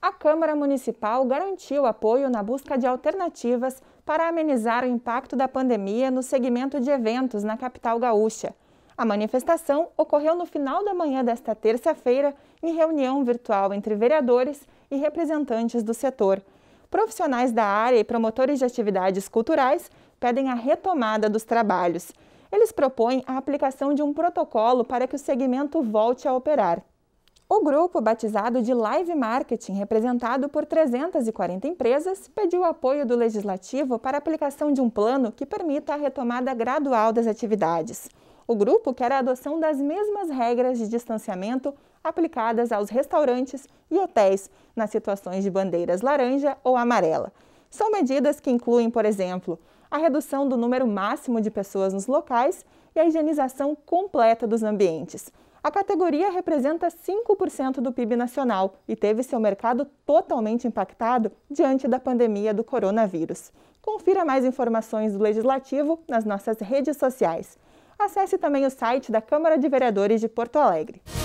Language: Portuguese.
a Câmara Municipal garantiu apoio na busca de alternativas para amenizar o impacto da pandemia no segmento de eventos na capital gaúcha. A manifestação ocorreu no final da manhã desta terça-feira, em reunião virtual entre vereadores e representantes do setor. Profissionais da área e promotores de atividades culturais pedem a retomada dos trabalhos. Eles propõem a aplicação de um protocolo para que o segmento volte a operar. O grupo, batizado de Live Marketing, representado por 340 empresas, pediu apoio do Legislativo para a aplicação de um plano que permita a retomada gradual das atividades. O grupo quer a adoção das mesmas regras de distanciamento aplicadas aos restaurantes e hotéis nas situações de bandeiras laranja ou amarela. São medidas que incluem, por exemplo, a redução do número máximo de pessoas nos locais e a higienização completa dos ambientes. A categoria representa 5% do PIB nacional e teve seu mercado totalmente impactado diante da pandemia do coronavírus. Confira mais informações do Legislativo nas nossas redes sociais. Acesse também o site da Câmara de Vereadores de Porto Alegre.